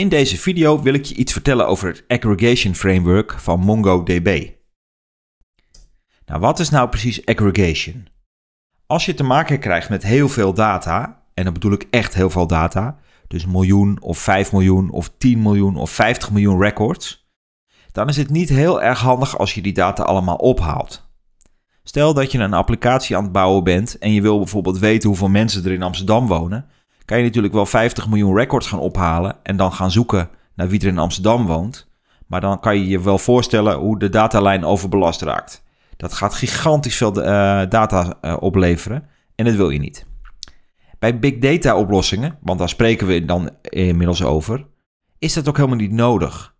In deze video wil ik je iets vertellen over het aggregation framework van MongoDB. Nou, wat is nou precies aggregation? Als je te maken krijgt met heel veel data, en dan bedoel ik echt heel veel data, dus een miljoen of 5 miljoen of 10 miljoen of 50 miljoen records, dan is het niet heel erg handig als je die data allemaal ophaalt. Stel dat je een applicatie aan het bouwen bent en je wil bijvoorbeeld weten hoeveel mensen er in Amsterdam wonen, kan je natuurlijk wel 50 miljoen records gaan ophalen en dan gaan zoeken naar wie er in Amsterdam woont. Maar dan kan je je wel voorstellen hoe de datalijn overbelast raakt. Dat gaat gigantisch veel eh, data eh, opleveren en dat wil je niet. Bij big data oplossingen, want daar spreken we dan inmiddels over, is dat ook helemaal niet nodig.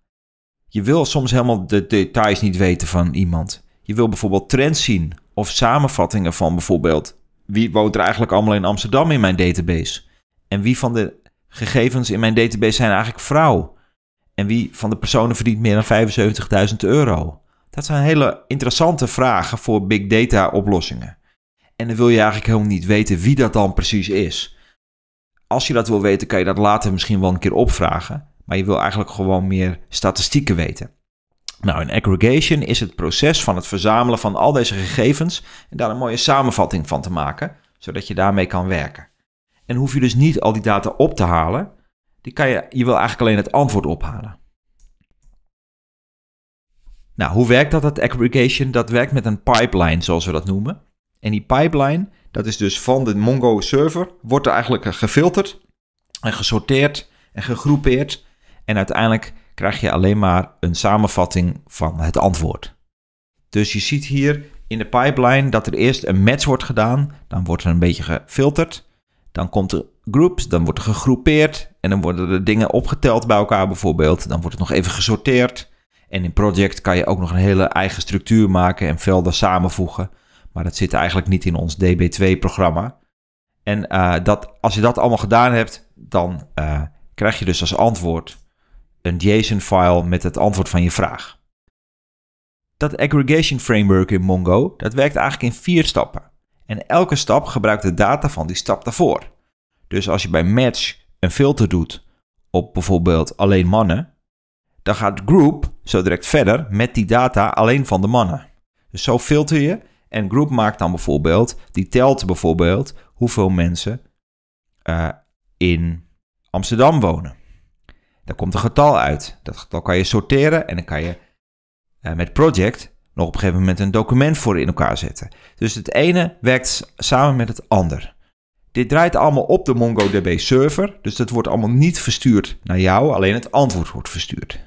Je wil soms helemaal de details niet weten van iemand. Je wil bijvoorbeeld trends zien of samenvattingen van bijvoorbeeld wie woont er eigenlijk allemaal in Amsterdam in mijn database. En wie van de gegevens in mijn database zijn eigenlijk vrouw? En wie van de personen verdient meer dan 75.000 euro? Dat zijn hele interessante vragen voor big data oplossingen. En dan wil je eigenlijk helemaal niet weten wie dat dan precies is. Als je dat wil weten, kan je dat later misschien wel een keer opvragen. Maar je wil eigenlijk gewoon meer statistieken weten. Nou, een aggregation is het proces van het verzamelen van al deze gegevens en daar een mooie samenvatting van te maken, zodat je daarmee kan werken. En hoef je dus niet al die data op te halen. Die kan je, je wil eigenlijk alleen het antwoord ophalen. Nou, hoe werkt dat, dat aggregation? Dat werkt met een pipeline, zoals we dat noemen. En die pipeline, dat is dus van de Mongo server, wordt er eigenlijk gefilterd en gesorteerd en gegroepeerd. En uiteindelijk krijg je alleen maar een samenvatting van het antwoord. Dus je ziet hier in de pipeline dat er eerst een match wordt gedaan. Dan wordt er een beetje gefilterd. Dan komt er groups, dan wordt er gegroepeerd en dan worden de dingen opgeteld bij elkaar bijvoorbeeld. Dan wordt het nog even gesorteerd. En in project kan je ook nog een hele eigen structuur maken en velden samenvoegen. Maar dat zit eigenlijk niet in ons DB2-programma. En eh, dat, als je dat allemaal gedaan hebt, dan eh, krijg je dus als antwoord een JSON-file met het antwoord van je vraag. Dat aggregation framework in Mongo, dat werkt eigenlijk in vier stappen. En elke stap gebruikt de data van die stap daarvoor. Dus als je bij match een filter doet op bijvoorbeeld alleen mannen, dan gaat group zo direct verder met die data alleen van de mannen. Dus zo filter je en group maakt dan bijvoorbeeld, die telt bijvoorbeeld hoeveel mensen eh, in Amsterdam wonen. Daar komt een getal uit. Dat getal kan je sorteren en dan kan je eh, met project nog op een gegeven moment een document voor in elkaar zetten. Dus het ene werkt samen met het ander. Dit draait allemaal op de MongoDB server, dus dat wordt allemaal niet verstuurd naar jou, alleen het antwoord wordt verstuurd.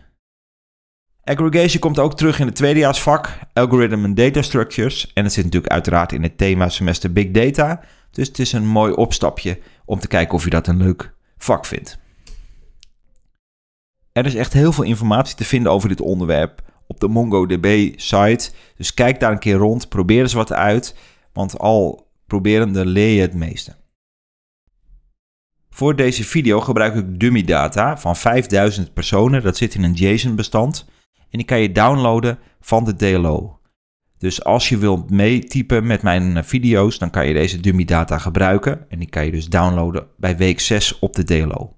Aggregation komt ook terug in het tweedejaarsvak, Algorithm and Data Structures, en het zit natuurlijk uiteraard in het thema semester Big Data, dus het is een mooi opstapje om te kijken of je dat een leuk vak vindt. Er is echt heel veel informatie te vinden over dit onderwerp op de MongoDB-site. Dus kijk daar een keer rond, probeer eens wat uit, want al proberende leer je het meeste. Voor deze video gebruik ik dummy data van 5000 personen. Dat zit in een JSON-bestand en die kan je downloaden van de DLO. Dus als je wilt meetypen met mijn eh, video's, dan kan je deze dummy data gebruiken en die kan je dus downloaden bij week 6 op de DLO.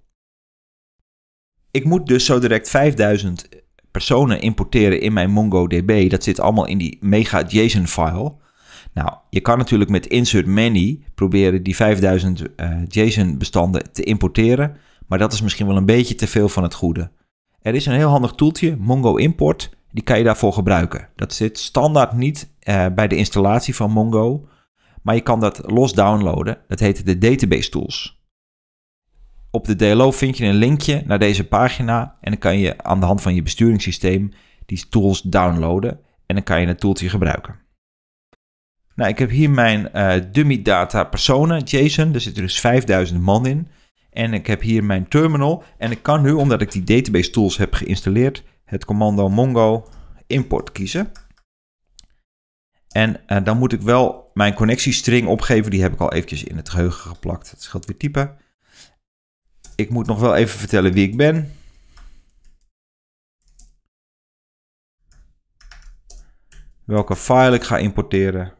Ik moet dus zo direct 5000 personen importeren in mijn MongoDB. Dat zit allemaal in die mega JSON-file. Nou, je kan natuurlijk met insert many proberen die 5000 eh, JSON-bestanden te importeren. Maar dat is misschien wel een beetje te veel van het goede. Er is een heel handig toeltje, Mongo Import. Die kan je daarvoor gebruiken. Dat zit standaard niet eh, bij de installatie van Mongo. Maar je kan dat los downloaden. Dat heet de Database Tools. Op de DLO vind je een linkje naar deze pagina en dan kan je aan de hand van je besturingssysteem die tools downloaden en dan kan je het tooltje gebruiken. Nou, ik heb hier mijn eh, dummy data personen JSON, daar zitten dus 5000 man in. En ik heb hier mijn terminal en ik kan nu, omdat ik die database tools heb geïnstalleerd, het commando mongo import kiezen. En eh, dan moet ik wel mijn connectiestring opgeven, die heb ik al eventjes in het geheugen geplakt. Dat scheelt weer typen. Ik moet nog wel even vertellen wie ik ben. Welke file ik ga importeren.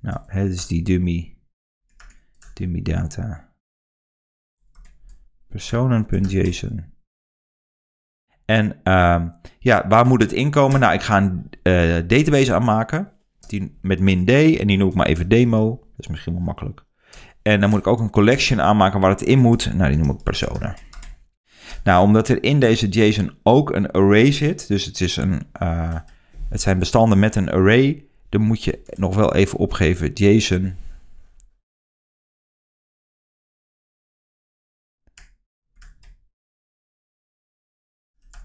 Nou, het is die dummy. Dummy data. Personen.json. En ehm, ja, waar moet het inkomen? Nou, ik ga een eh, database aanmaken. Die, met min D. En die noem ik maar even demo. Dat is misschien wel makkelijk. En dan moet ik ook een collection aanmaken waar het in moet. Nou, die noem ik personen. Nou, omdat er in deze JSON ook een array zit, dus het, is een, eh, het zijn bestanden met een array, dan moet je nog wel even opgeven JSON.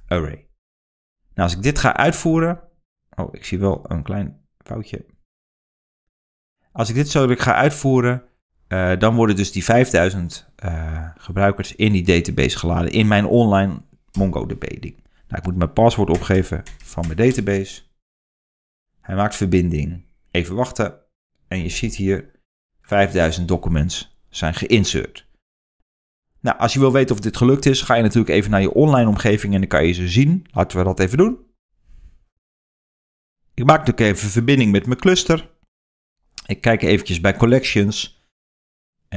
Array. Nou, als ik dit ga uitvoeren, oh, ik zie wel een klein foutje. Als ik dit zo ga uitvoeren, eh, dan worden dus die 5000 eh, gebruikers in die database geladen in mijn online MongoDB-ding. Nou, ik moet mijn paswoord opgeven van mijn database. Hij maakt verbinding. Even wachten. En je ziet hier 5000 documents zijn geïnsert. Nou, als je wil weten of dit gelukt is, ga je natuurlijk even naar je online omgeving en dan kan je ze zien. Laten we dat even doen. Ik maak natuurlijk even verbinding met mijn cluster. Ik kijk eventjes bij collections.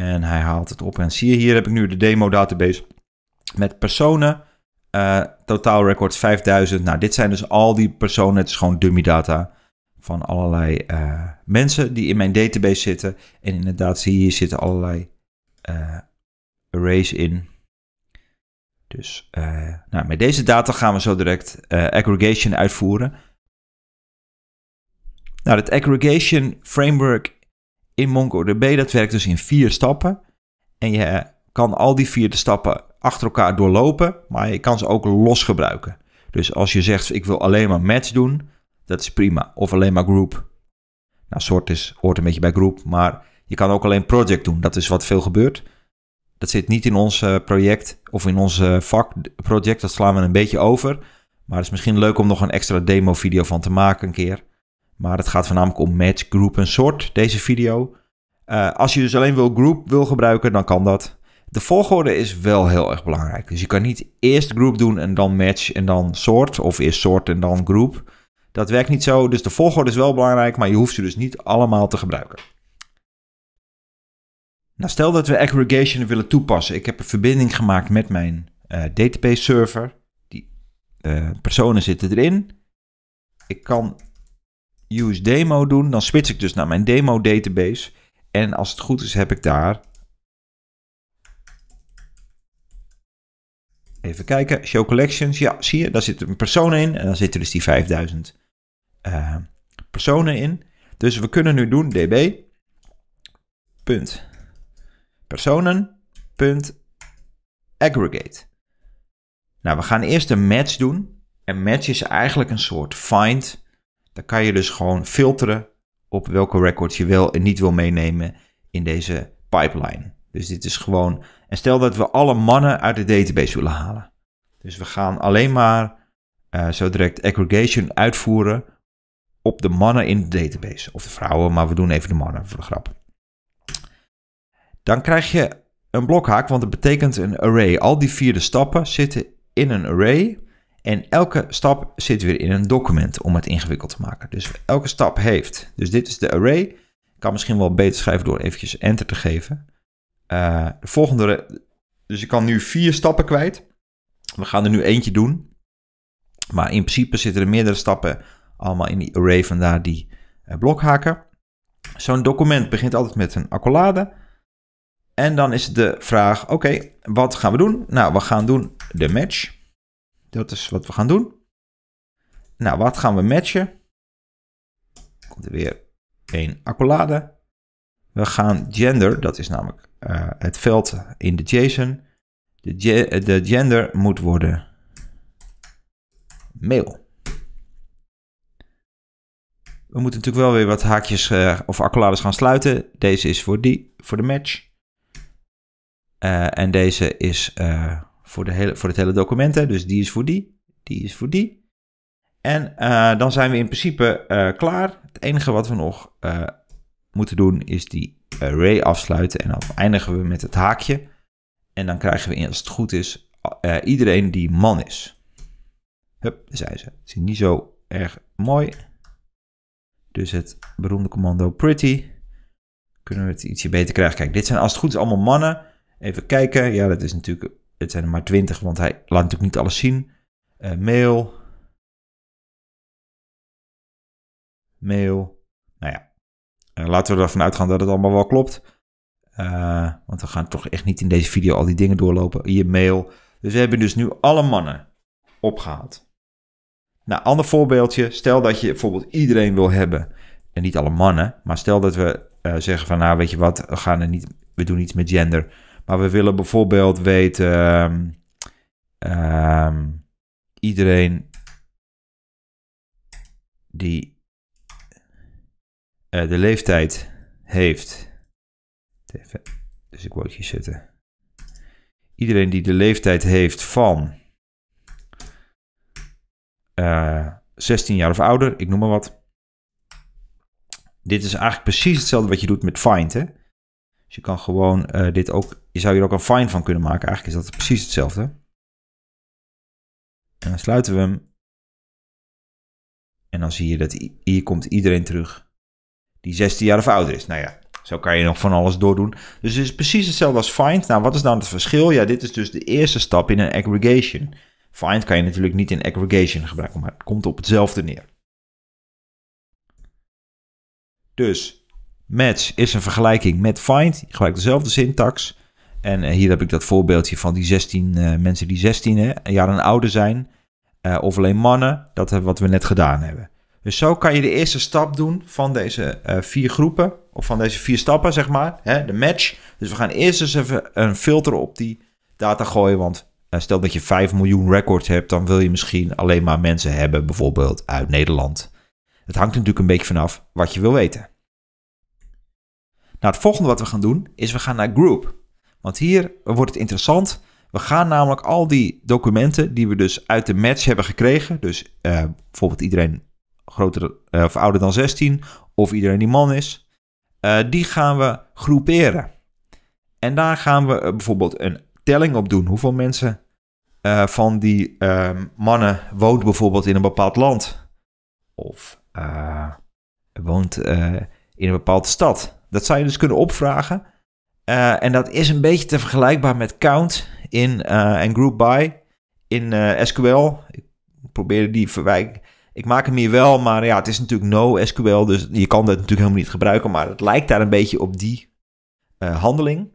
En hij haalt het op. En zie je, hier heb ik nu de demo database met personen. Eh, totaal records 5000. Nou, dit zijn dus al die personen. Het is gewoon dummy data van allerlei eh, mensen die in mijn database zitten. En inderdaad, zie je, hier zitten allerlei eh, arrays in. Dus nou, met deze data gaan we zo direct aggregation uitvoeren. Nou, het aggregation framework in MongoDB. Dat werkt dus in vier stappen. En je kan al die vier stappen achter elkaar doorlopen, maar je kan ze ook los gebruiken. Dus als je zegt, ik wil alleen maar match doen, dat is prima. Of alleen maar group. Nou, soort is, hoort een beetje bij group, maar je kan ook alleen project doen. Dat is wat veel gebeurt. Dat zit niet in ons eh, project of in ons vak project. Dat slaan we een beetje over. Maar het is misschien leuk om nog een extra demo video van te maken een keer. Maar het gaat voornamelijk om match, group en sort. deze video. Eh, als je dus alleen wil group wil gebruiken, dan kan dat. De volgorde is wel heel erg belangrijk. Dus je kan niet eerst groep doen en dan match en dan sort, Of eerst sort en dan groep. Dat werkt niet zo. Dus de volgorde is wel belangrijk, maar je hoeft ze dus niet allemaal te gebruiken. Nou, stel dat we aggregation willen toepassen. Ik heb een verbinding gemaakt met mijn uh, eh, database server. Die eh, personen zitten erin. Ik kan use demo doen. Dan switch ik dus naar mijn demo database. En als het goed is heb ik daar... Even kijken, show collections. Ja, zie je, daar zit een persoon in. En daar zitten dus die 5000 eh, personen in. Dus we kunnen nu doen db. Punt. Personen. Aggregate. Nou, we gaan eerst een match doen. En match is eigenlijk een soort find dan kan je dus gewoon filteren op welke records je wel en niet wil meenemen in deze pipeline. Dus dit is gewoon. En stel dat we alle mannen uit de database willen halen. Dus we gaan alleen maar eh, zo direct aggregation uitvoeren op de mannen in de database. Of de vrouwen, maar we doen even de mannen voor de grap. Dan krijg je een blokhaak, want dat betekent een array. Al die vierde stappen zitten in een array. En elke stap zit weer in een document om het ingewikkeld te maken. Dus elke stap heeft. Dus dit is de array. Ik kan misschien wel beter schrijven door eventjes enter te geven. Eh, de volgende. Dus ik kan nu vier stappen kwijt. We gaan er nu eentje doen. Maar in principe zitten er meerdere stappen allemaal in die array, vandaar die eh, blokhaken. Zo'n document begint altijd met een accolade. En dan is de vraag: oké, wat gaan we doen? Nou, we gaan doen de match. Dat is wat we gaan doen. Nou, wat gaan we matchen? Komt er weer één accolade. We gaan gender, dat is namelijk eh, het veld in de JSON. De, eh, de gender moet worden mail. We moeten natuurlijk wel weer wat haakjes eh, of accolades gaan sluiten. Deze is voor die, voor de match. en deze is voor, de hele, voor het hele document. Hè? Dus die is voor die, die is voor die. En eh, dan zijn we in principe eh, klaar. Het enige wat we nog eh, moeten doen is die array afsluiten. En dan eindigen we met het haakje. En dan krijgen we, als het goed is, iedereen die man is. Hup, daar zijn ze. Het is niet zo erg mooi. Dus het beroemde commando pretty. Kunnen we het ietsje beter krijgen. Kijk, dit zijn als het goed is allemaal mannen. Even kijken. Ja, dat is natuurlijk het zijn er maar 20, want hij laat natuurlijk niet alles zien. Eh, mail. Mail. Nou ja, eh, laten we ervan uitgaan dat het allemaal wel klopt. Eh, want we gaan toch echt niet in deze video al die dingen doorlopen. Je mail. Dus we hebben dus nu alle mannen opgehaald. Nou, ander voorbeeldje. Stel dat je bijvoorbeeld iedereen wil hebben. En niet alle mannen. Maar stel dat we zeggen van nou weet je wat, we, gaan er niet, we doen iets met gender. Maar we willen bijvoorbeeld weten. Ehm, ehm, iedereen die eh, de leeftijd heeft. Even, dus ik word hier zitten. Iedereen die de leeftijd heeft van 16 eh, jaar of ouder, ik noem maar wat. Dit is eigenlijk precies hetzelfde wat je doet met find. Hè? Dus je kan gewoon eh, dit ook, je zou hier ook een find van kunnen maken. Eigenlijk is dat precies hetzelfde. En dan sluiten we hem. En dan zie je dat hier komt iedereen terug die 16 jaar of ouder is. Nou ja, zo kan je nog van alles doordoen. Dus het is precies hetzelfde als find. Nou, wat is dan het verschil? Ja, dit is dus de eerste stap in een aggregation. Find kan je natuurlijk niet in aggregation gebruiken, maar het komt op hetzelfde neer. Dus Match is een vergelijking met find. Je dezelfde syntax. En eh, hier heb ik dat voorbeeldje van die 16 eh, mensen die 16 jaar en ouder zijn. Eh, of alleen mannen. Dat hebben wat we net gedaan hebben. Dus zo kan je de eerste stap doen van deze vier groepen. Of van deze vier stappen, zeg maar. Hè, de match. Dus we gaan eerst eens even een filter op die data gooien. Want stel dat je 5 miljoen records hebt. Dan wil je misschien alleen maar mensen hebben. Bijvoorbeeld uit Nederland. Het hangt natuurlijk een beetje vanaf wat je wil weten. Nou, het volgende wat we gaan doen is we gaan naar group. Want hier wordt het interessant. We gaan namelijk al die documenten die we dus uit de match hebben gekregen. Dus eh, bijvoorbeeld iedereen groter eh, of ouder dan 16 of iedereen die man is. Eh, die gaan we groeperen. En daar gaan we bijvoorbeeld een telling op doen. Hoeveel mensen van die ehm, mannen woont bijvoorbeeld in een bepaald land. Of woont in een bepaalde stad. Dat zou je dus kunnen opvragen. Eh, en dat is een beetje te vergelijkbaar met count in, eh, en group by in eh, SQL. Ik probeer die verwijking. Ik maak hem hier wel, maar ja, het is natuurlijk no SQL, dus je kan dat natuurlijk helemaal niet gebruiken. Maar het lijkt daar een beetje op die handeling.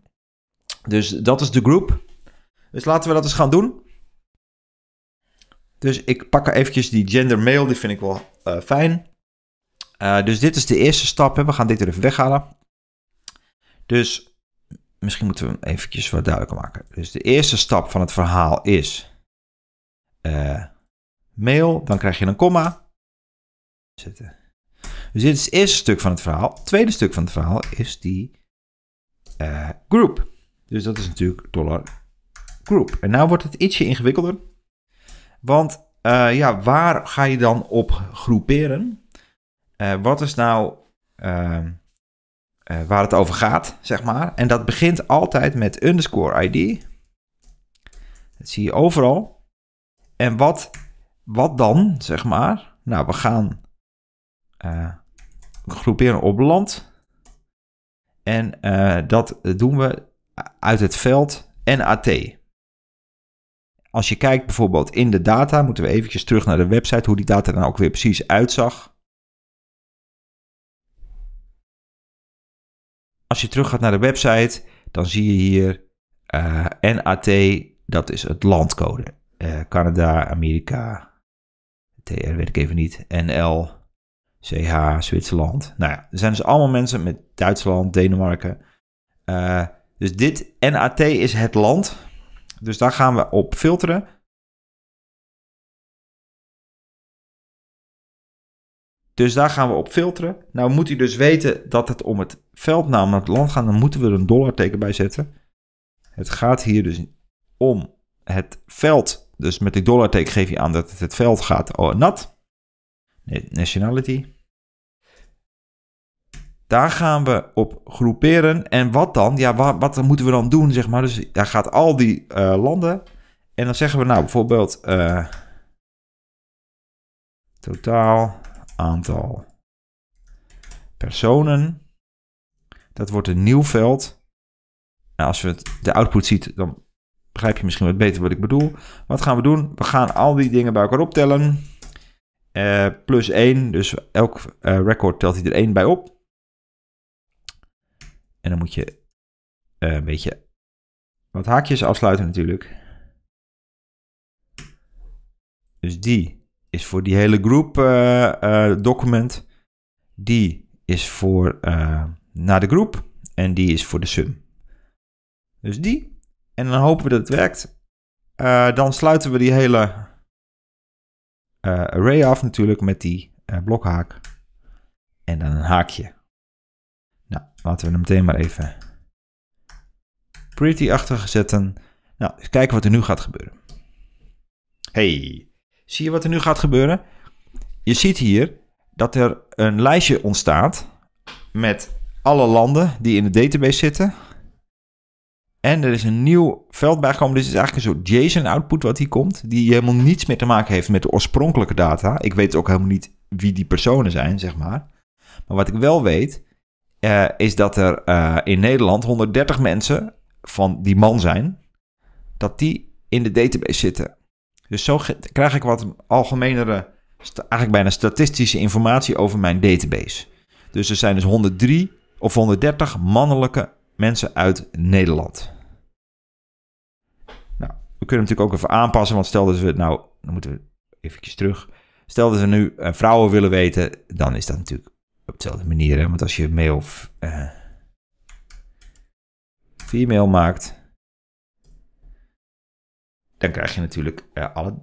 Dus dat is de group. Dus laten we dat eens gaan doen. Dus ik pak eventjes die gender male, die vind ik wel fijn. dus dit is de eerste stap. We gaan dit er even weghalen. Dus misschien moeten we hem eventjes wat duidelijker maken. Dus de eerste stap van het verhaal is eh, mail, dan krijg je een komma. Zitten. Dus dit is het eerste stuk van het verhaal. Het tweede stuk van het verhaal is die eh, group. Dus dat is natuurlijk dollar group. En nou wordt het ietsje ingewikkelder. Want eh, ja, waar ga je dan op groeperen? wat is nou ehm, eh, waar het over gaat, zeg maar. En dat begint altijd met underscore ID. Dat zie je overal. En wat, wat dan, zeg maar? Nou, we gaan eh, groeperen op land. En eh, dat doen we uit het veld NAT. Als je kijkt bijvoorbeeld in de data, moeten we eventjes terug naar de website, hoe die data er nou ook weer precies uitzag. Als je terug gaat naar de website, dan zie je hier eh, NAT, dat is het landcode. Uh, Canada, Amerika, TR weet ik even niet, NL, CH, Zwitserland. Nou ja, er zijn dus allemaal mensen met Duitsland, Denemarken. Eh, dus dit NAT is het land. Dus daar gaan we op filteren. Dus daar gaan we op filteren. Nou moet u dus weten dat het om het veldnaam naar het land gaat. Dan moeten we er een dollarteken bij zetten. Het gaat hier dus om het veld. Dus met die dollarteken geef je aan dat het het veld gaat. Oh, nat. Nationality. Daar gaan we op groeperen. En wat dan? Ja, wat, moeten we dan doen, zeg maar? Dus daar gaat al die eh, landen. En dan zeggen we nou bijvoorbeeld... Eh, totaal aantal personen. Dat wordt een nieuw veld. Nou, als we de output ziet, dan begrijp je misschien wat beter wat ik bedoel. Wat gaan we doen? We gaan al die dingen bij elkaar optellen. Eh, plus 1, dus elk eh, record telt hij er 1 bij op. En dan moet je eh, een beetje wat haakjes afsluiten natuurlijk. Dus die is voor die hele groep eh, eh, document. Die is voor eh, naar de groep. En die is voor de sum. Dus die. En dan hopen we dat het werkt. dan sluiten we die hele array af natuurlijk met die uh, blokhaak. En dan een haakje. Nou, laten we hem meteen maar even pretty achter zetten. Nou, eens kijken wat er nu gaat gebeuren. Hey, Zie je wat er nu gaat gebeuren? Je ziet hier dat er een lijstje ontstaat met alle landen die in de database zitten. En er is een nieuw veld bijgekomen. Dit is eigenlijk een soort JSON-output wat hier komt, die helemaal niets meer te maken heeft met de oorspronkelijke data. Ik weet ook helemaal niet wie die personen zijn, zeg maar. Maar wat ik wel weet, eh, is dat er eh, in Nederland 130 mensen van die man zijn, dat die in de database zitten. Dus zo krijg ik wat algemenere, eigenlijk bijna statistische informatie over mijn database. Dus er zijn dus 103 of 130 mannelijke mensen uit Nederland. Nou, we kunnen natuurlijk ook even aanpassen, want stel dat we, nou, dan moeten we eventjes terug. Stel dat we nu eh, vrouwen willen weten, dan is dat natuurlijk op dezelfde manier. Hè? Want als je mail uh, eh, female maakt, dan krijg je natuurlijk eh, alle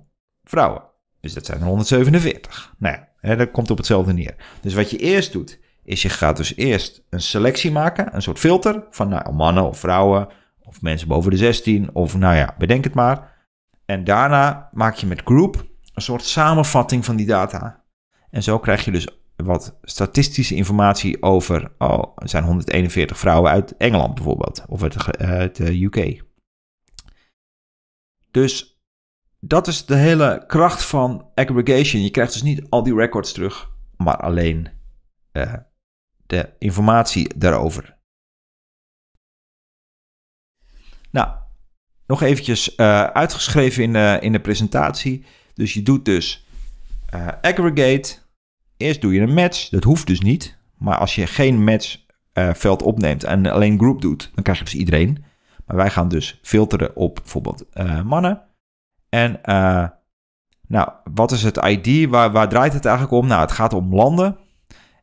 vrouwen. Dus dat zijn er 147. Nou ja, hè, dat komt op hetzelfde neer. Dus wat je eerst doet, is je gaat dus eerst een selectie maken, een soort filter van nou, mannen of vrouwen of mensen boven de 16 of nou ja, bedenk het maar. En daarna maak je met group een soort samenvatting van die data. En zo krijg je dus wat statistische informatie over, al oh, er zijn 141 vrouwen uit Engeland bijvoorbeeld, of uit de, eh, de UK. Dus dat is de hele kracht van aggregation. Je krijgt dus niet al die records terug, maar alleen eh, de informatie daarover. Nou, nog eventjes eh, uitgeschreven in de, eh, in de presentatie. Dus je doet dus aggregate. Eerst doe je een match. Dat hoeft dus niet. Maar als je geen matchveld opneemt en alleen group doet, dan krijg je dus iedereen wij gaan dus filteren op bijvoorbeeld eh, mannen. En eh, nou, wat is het ID? Waar, waar draait het eigenlijk om? Nou, het gaat om landen.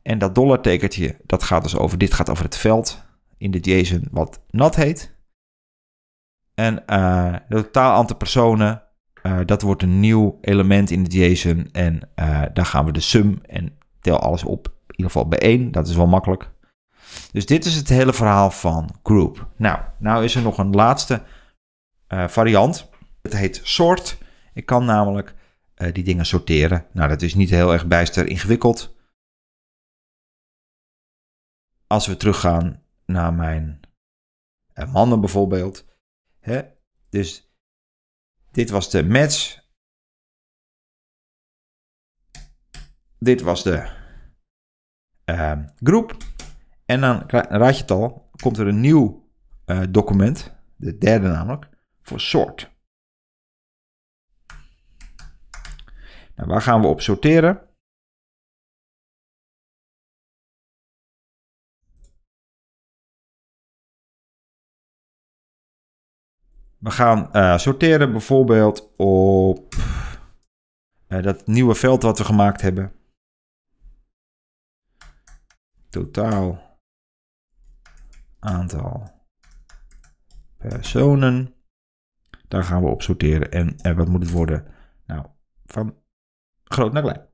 En dat dollartekentje, dat gaat dus over, dit gaat over het veld in de JSON wat nat heet. En uh, eh, het totaal aantal personen, dat wordt een nieuw element in de JSON. En daar gaan we de sum en tel alles op, in ieder geval bij 1. Dat is wel makkelijk. Dus dit is het hele verhaal van group. Nou, nou is er nog een laatste eh, variant. Het heet sort. Ik kan namelijk eh, die dingen sorteren. Nou, dat is niet heel erg bijster ingewikkeld. Als we teruggaan naar mijn eh, mannen bijvoorbeeld. Hè? Dus dit was de match. Dit was de groep. En dan raad je het al, komt er een nieuw eh, document, de derde namelijk, voor sort. Nou, waar gaan we op sorteren? We gaan eh, sorteren bijvoorbeeld op eh, dat nieuwe veld wat we gemaakt hebben. Totaal aantal personen. Daar gaan we op sorteren. En, en wat moet het worden? Nou, van groot naar klein.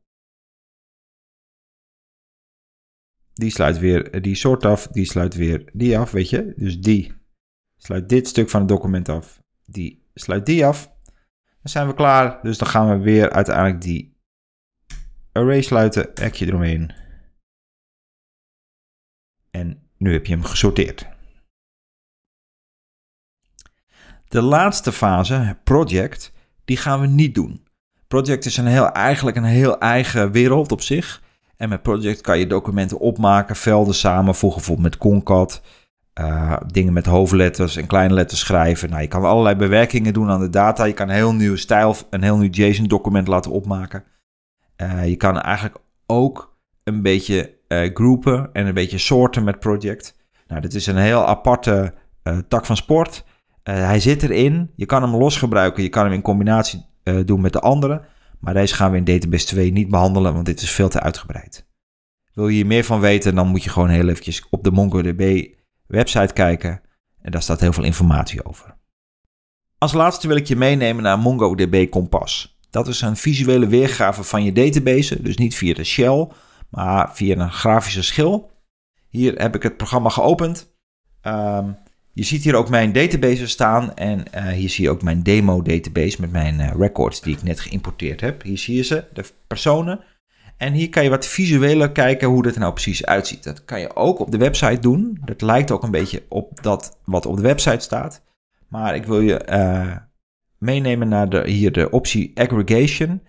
Die sluit weer die soort af, die sluit weer die af, weet je. Dus die sluit dit stuk van het document af, die sluit die af. Dan zijn we klaar, dus dan gaan we weer uiteindelijk die array sluiten, hekje eromheen. En nu heb je hem gesorteerd. De laatste fase, project, die gaan we niet doen. Project is een heel, eigenlijk een heel eigen wereld op zich. En met project kan je documenten opmaken, velden samenvoegen, bijvoorbeeld met Concat. Eh, dingen met hoofdletters en kleine letters schrijven. Nou, je kan allerlei bewerkingen doen aan de data. Je kan een heel nieuwe stijl, een heel nieuw JSON-document laten opmaken. Eh, je kan eigenlijk ook een beetje uh, eh, groepen en een beetje soorten met Project. Nou, dit is een heel aparte eh, tak van sport. Eh, hij zit erin. Je kan hem los gebruiken. Je kan hem in combinatie doen met de andere. Maar deze gaan we in Database 2 niet behandelen, want dit is veel te uitgebreid. Wil je hier meer van weten, dan moet je gewoon heel eventjes op de MongoDB website kijken. En daar staat heel veel informatie over. Als laatste wil ik je meenemen naar MongoDB Kompas. Dat is een visuele weergave van je database, dus niet via de shell, maar via een grafische schil. Hier heb ik het programma geopend. Ehm, je ziet hier ook mijn databases staan en eh, hier zie je ook mijn demo database met mijn eh, records die ik net geïmporteerd heb. Hier zie je ze, de personen. En hier kan je wat visueler kijken hoe dat er nou precies uitziet. Dat kan je ook op de website doen. Dat lijkt ook een beetje op dat wat op de website staat. Maar ik wil je eh, meenemen naar de, hier de optie aggregation.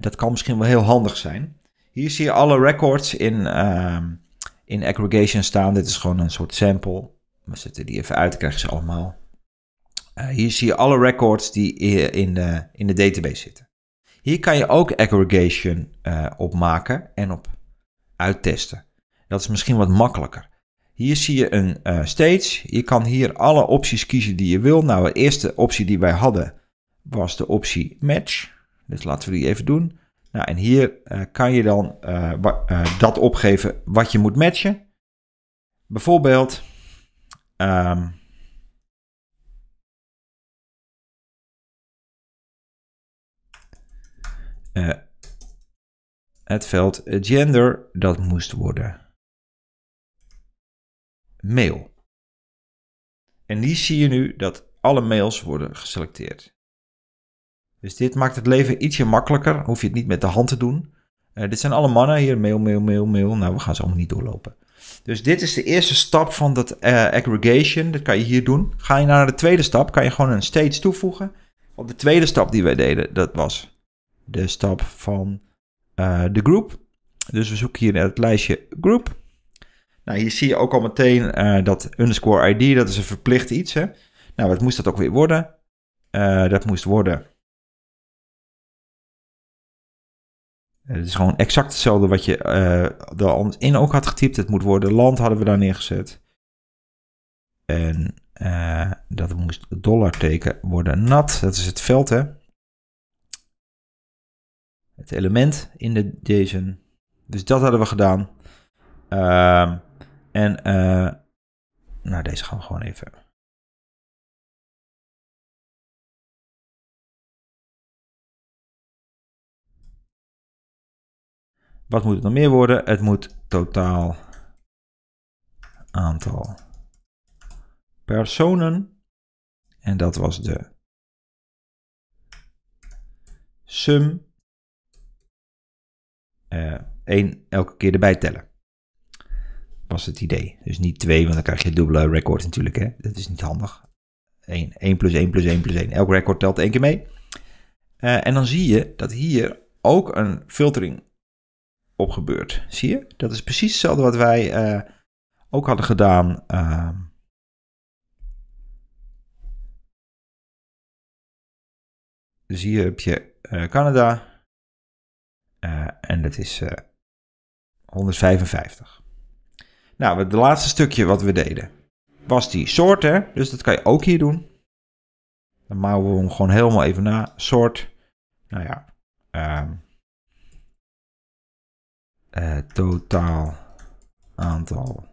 dat kan misschien wel heel handig zijn. Hier zie je alle records in, ehm, in aggregation staan. Dit is gewoon een soort sample. We zetten die even uit, krijgen ze allemaal. Eh, hier zie je alle records die eh, in de, in de database zitten. Hier kan je ook aggregation eh, opmaken en op uittesten. Dat is misschien wat makkelijker. Hier zie je een stage. Je kan hier alle opties kiezen die je wil. Nou, de eerste optie die wij hadden was de optie match. Dus laten we die even doen. Nou, en hier eh, kan je dan eh, eh, dat opgeven wat je moet matchen. Bijvoorbeeld, ehm, het veld gender, dat moest worden mail. En die zie je nu dat alle mails worden geselecteerd. Dus dit maakt het leven ietsje makkelijker. Hoef je het niet met de hand te doen. Eh, dit zijn alle mannen hier. Mail, mail, mail, mail. Nou, we gaan ze allemaal niet doorlopen. Dus dit is de eerste stap van dat eh, aggregation. Dat kan je hier doen. Ga je naar de tweede stap, kan je gewoon een stage toevoegen. Op de tweede stap die wij deden, dat was de stap van eh, de groep. Dus we zoeken hier naar het lijstje groep. Nou, hier zie je ook al meteen dat underscore ID, dat is een verplicht iets. Hè? Nou, wat moest dat ook weer worden? dat moest worden Eh, het is gewoon exact hetzelfde wat je eh, er al in ook had getypt. Het moet worden land hadden we daar neergezet. En eh, dat moest dollarteken worden nat. Dat is het veld, hè? Het element in de JSON. Dus dat hadden we gedaan. Uh, en uh, nou, deze gaan we gewoon even Wat moet het nog meer worden? Het moet totaal aantal personen. En dat was de sum. Eén eh, elke keer erbij tellen. Was het idee. Dus niet twee, want dan krijg je dubbele records natuurlijk. Hè? Dat is niet handig. 1, 1 plus 1 plus 1 plus 1. Elk record telt één keer mee. Eh, en dan zie je dat hier ook een filtering opgebeurd. Zie je? Dat is precies hetzelfde wat wij eh, ook hadden gedaan. Uh, dus hier heb je eh, Canada. Eh, en dat is 155. Nou, het laatste stukje wat we deden was die sorter. Dus dat kan je ook hier doen. Dan mouwen we hem gewoon helemaal even na. Soort. Nou ja. eh uh, totaal aantal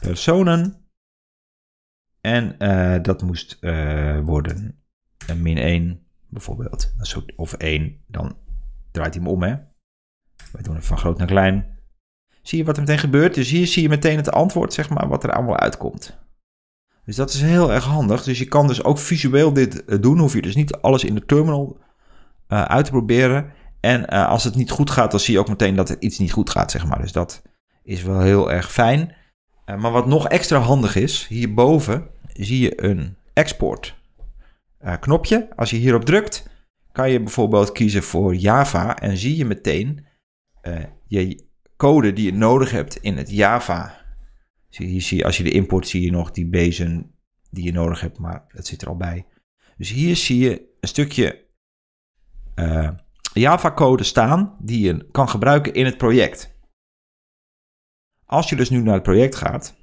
personen. En eh, dat moest eh, worden een min 1 bijvoorbeeld. Of 1, dan draait hij hem om hè. Wij doen het van groot naar klein. Zie je wat er meteen gebeurt? Dus hier zie je meteen het antwoord, zeg maar, wat er allemaal uitkomt. Dus dat is heel erg handig. Dus je kan dus ook visueel dit doen. Hoef je dus niet alles in de terminal eh, uit te proberen. En eh, als het niet goed gaat, dan zie je ook meteen dat er iets niet goed gaat, zeg maar. Dus dat is wel heel erg fijn. Eh, maar wat nog extra handig is, hierboven zie je een export knopje. Als je hierop drukt, kan je bijvoorbeeld kiezen voor Java en zie je meteen je code die je nodig hebt in het Java. hier zie, als je de import zie je nog die bezen die je nodig hebt, maar dat zit er al bij. Dus hier zie je een stukje eh, Java-code staan die je kan gebruiken in het project. Als je dus nu naar het project gaat,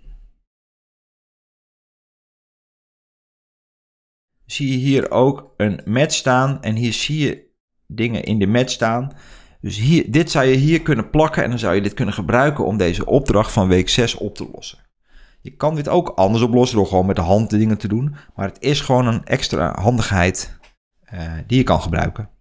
zie je hier ook een match staan en hier zie je dingen in de match staan. Dus hier, dit zou je hier kunnen plakken en dan zou je dit kunnen gebruiken om deze opdracht van week 6 op te lossen. Je kan dit ook anders oplossen door gewoon met de hand dingen te doen, maar het is gewoon een extra handigheid eh, die je kan gebruiken.